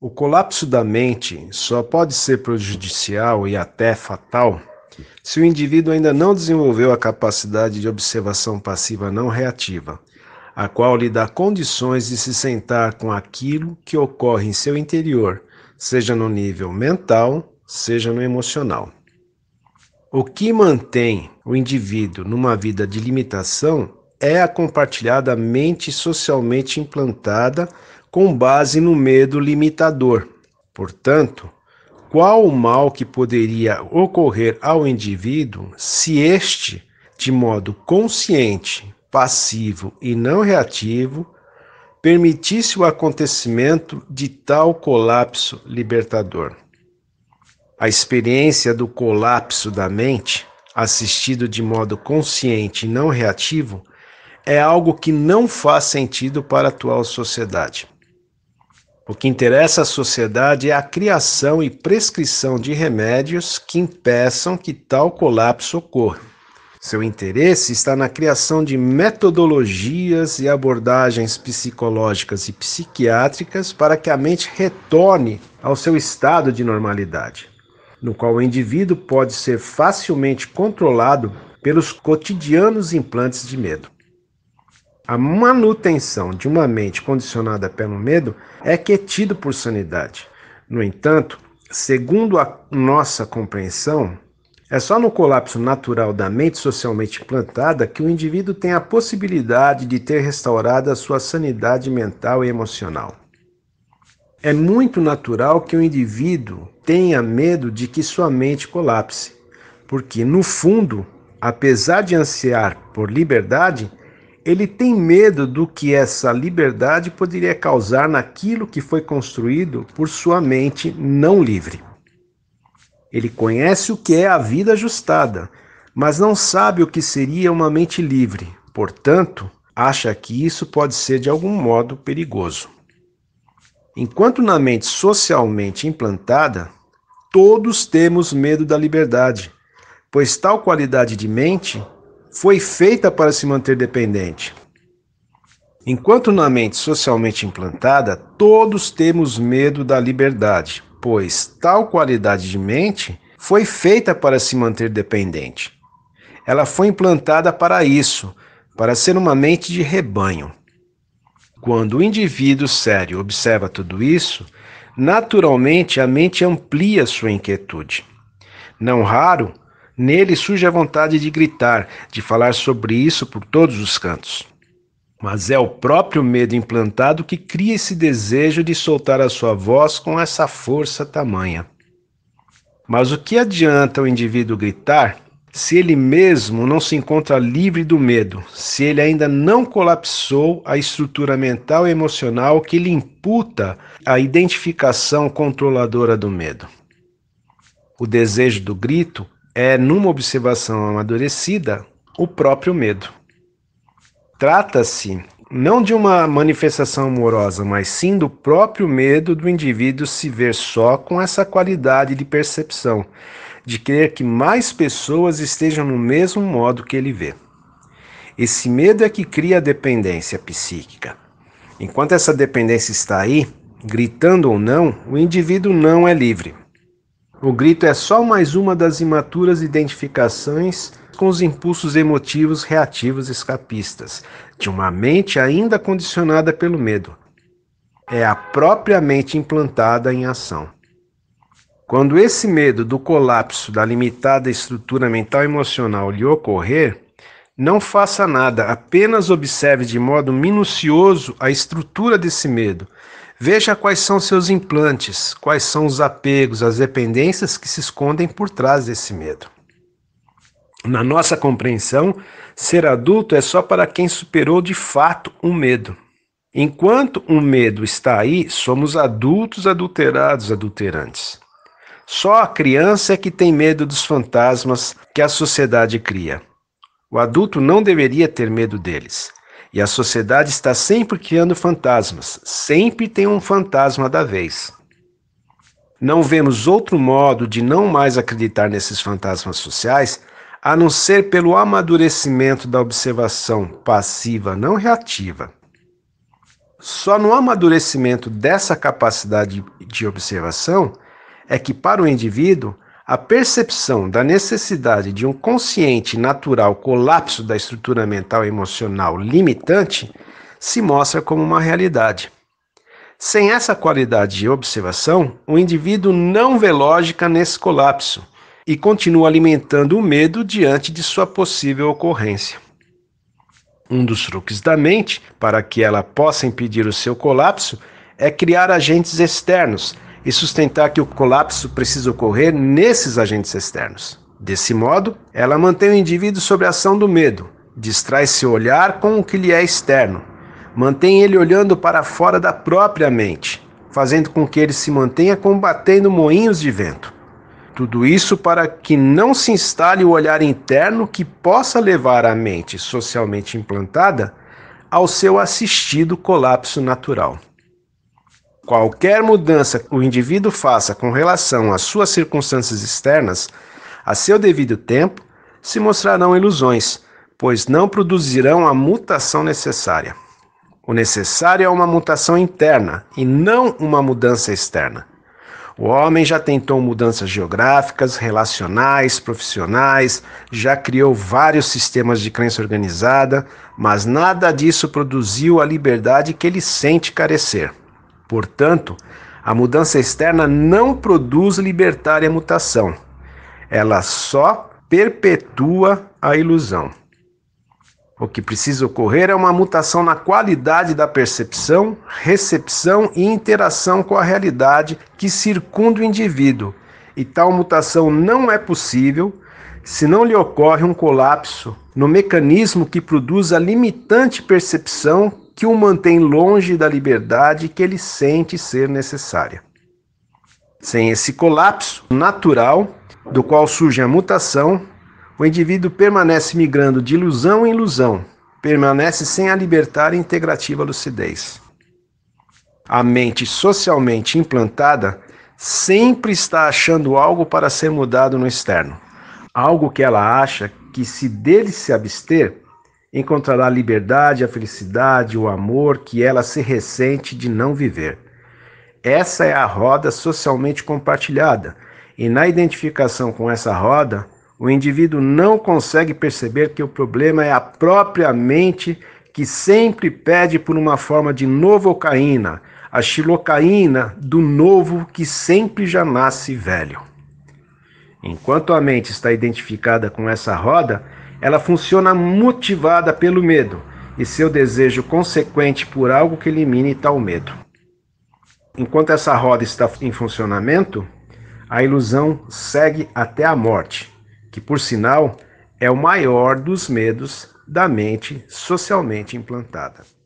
O colapso da mente só pode ser prejudicial e até fatal se o indivíduo ainda não desenvolveu a capacidade de observação passiva não reativa, a qual lhe dá condições de se sentar com aquilo que ocorre em seu interior, seja no nível mental, seja no emocional. O que mantém o indivíduo numa vida de limitação é a compartilhada mente socialmente implantada com base no medo limitador. Portanto, qual o mal que poderia ocorrer ao indivíduo se este, de modo consciente, passivo e não reativo, permitisse o acontecimento de tal colapso libertador? A experiência do colapso da mente, assistido de modo consciente e não reativo, é algo que não faz sentido para a atual sociedade. O que interessa à sociedade é a criação e prescrição de remédios que impeçam que tal colapso ocorra. Seu interesse está na criação de metodologias e abordagens psicológicas e psiquiátricas para que a mente retorne ao seu estado de normalidade, no qual o indivíduo pode ser facilmente controlado pelos cotidianos implantes de medo. A manutenção de uma mente condicionada pelo medo é que é tido por sanidade. No entanto, segundo a nossa compreensão, é só no colapso natural da mente socialmente implantada que o indivíduo tem a possibilidade de ter restaurada a sua sanidade mental e emocional. É muito natural que o indivíduo tenha medo de que sua mente colapse, porque, no fundo, apesar de ansiar por liberdade, ele tem medo do que essa liberdade poderia causar naquilo que foi construído por sua mente não livre. Ele conhece o que é a vida ajustada, mas não sabe o que seria uma mente livre. Portanto, acha que isso pode ser de algum modo perigoso. Enquanto na mente socialmente implantada, todos temos medo da liberdade, pois tal qualidade de mente foi feita para se manter dependente. Enquanto na mente socialmente implantada, todos temos medo da liberdade, pois tal qualidade de mente foi feita para se manter dependente. Ela foi implantada para isso, para ser uma mente de rebanho. Quando o indivíduo sério observa tudo isso, naturalmente a mente amplia sua inquietude. Não raro, Nele surge a vontade de gritar, de falar sobre isso por todos os cantos. Mas é o próprio medo implantado que cria esse desejo de soltar a sua voz com essa força tamanha. Mas o que adianta o indivíduo gritar se ele mesmo não se encontra livre do medo, se ele ainda não colapsou a estrutura mental e emocional que lhe imputa a identificação controladora do medo? O desejo do grito é, numa observação amadurecida, o próprio medo. Trata-se não de uma manifestação amorosa, mas sim do próprio medo do indivíduo se ver só com essa qualidade de percepção, de crer que mais pessoas estejam no mesmo modo que ele vê. Esse medo é que cria a dependência psíquica. Enquanto essa dependência está aí, gritando ou não, o indivíduo não é livre. O grito é só mais uma das imaturas identificações com os impulsos emotivos reativos escapistas, de uma mente ainda condicionada pelo medo. É a própria mente implantada em ação. Quando esse medo do colapso da limitada estrutura mental emocional lhe ocorrer, não faça nada, apenas observe de modo minucioso a estrutura desse medo. Veja quais são seus implantes, quais são os apegos, as dependências que se escondem por trás desse medo. Na nossa compreensão, ser adulto é só para quem superou de fato um medo. Enquanto um medo está aí, somos adultos adulterados, adulterantes. Só a criança é que tem medo dos fantasmas que a sociedade cria. O adulto não deveria ter medo deles. E a sociedade está sempre criando fantasmas, sempre tem um fantasma da vez. Não vemos outro modo de não mais acreditar nesses fantasmas sociais a não ser pelo amadurecimento da observação passiva, não reativa. Só no amadurecimento dessa capacidade de observação é que, para o indivíduo, a percepção da necessidade de um consciente natural colapso da estrutura mental e emocional limitante se mostra como uma realidade. Sem essa qualidade de observação, o indivíduo não vê lógica nesse colapso e continua alimentando o medo diante de sua possível ocorrência. Um dos truques da mente para que ela possa impedir o seu colapso é criar agentes externos e sustentar que o colapso precisa ocorrer nesses agentes externos. Desse modo, ela mantém o indivíduo sob a ação do medo, distrai seu olhar com o que lhe é externo, mantém ele olhando para fora da própria mente, fazendo com que ele se mantenha combatendo moinhos de vento. Tudo isso para que não se instale o olhar interno que possa levar a mente socialmente implantada ao seu assistido colapso natural. Qualquer mudança que o indivíduo faça com relação às suas circunstâncias externas, a seu devido tempo, se mostrarão ilusões, pois não produzirão a mutação necessária. O necessário é uma mutação interna e não uma mudança externa. O homem já tentou mudanças geográficas, relacionais, profissionais, já criou vários sistemas de crença organizada, mas nada disso produziu a liberdade que ele sente carecer. Portanto, a mudança externa não produz libertária mutação, ela só perpetua a ilusão. O que precisa ocorrer é uma mutação na qualidade da percepção, recepção e interação com a realidade que circunda o indivíduo, e tal mutação não é possível se não lhe ocorre um colapso no mecanismo que produz a limitante percepção que o mantém longe da liberdade que ele sente ser necessária. Sem esse colapso natural, do qual surge a mutação, o indivíduo permanece migrando de ilusão em ilusão, permanece sem a libertar integrativa lucidez. A mente socialmente implantada sempre está achando algo para ser mudado no externo, algo que ela acha que, se dele se abster, encontrará a liberdade, a felicidade, o amor que ela se ressente de não viver. Essa é a roda socialmente compartilhada, e na identificação com essa roda, o indivíduo não consegue perceber que o problema é a própria mente que sempre pede por uma forma de novocaína, a xilocaína do novo que sempre já nasce velho. Enquanto a mente está identificada com essa roda, ela funciona motivada pelo medo e seu desejo consequente por algo que elimine tal medo. Enquanto essa roda está em funcionamento, a ilusão segue até a morte, que por sinal é o maior dos medos da mente socialmente implantada.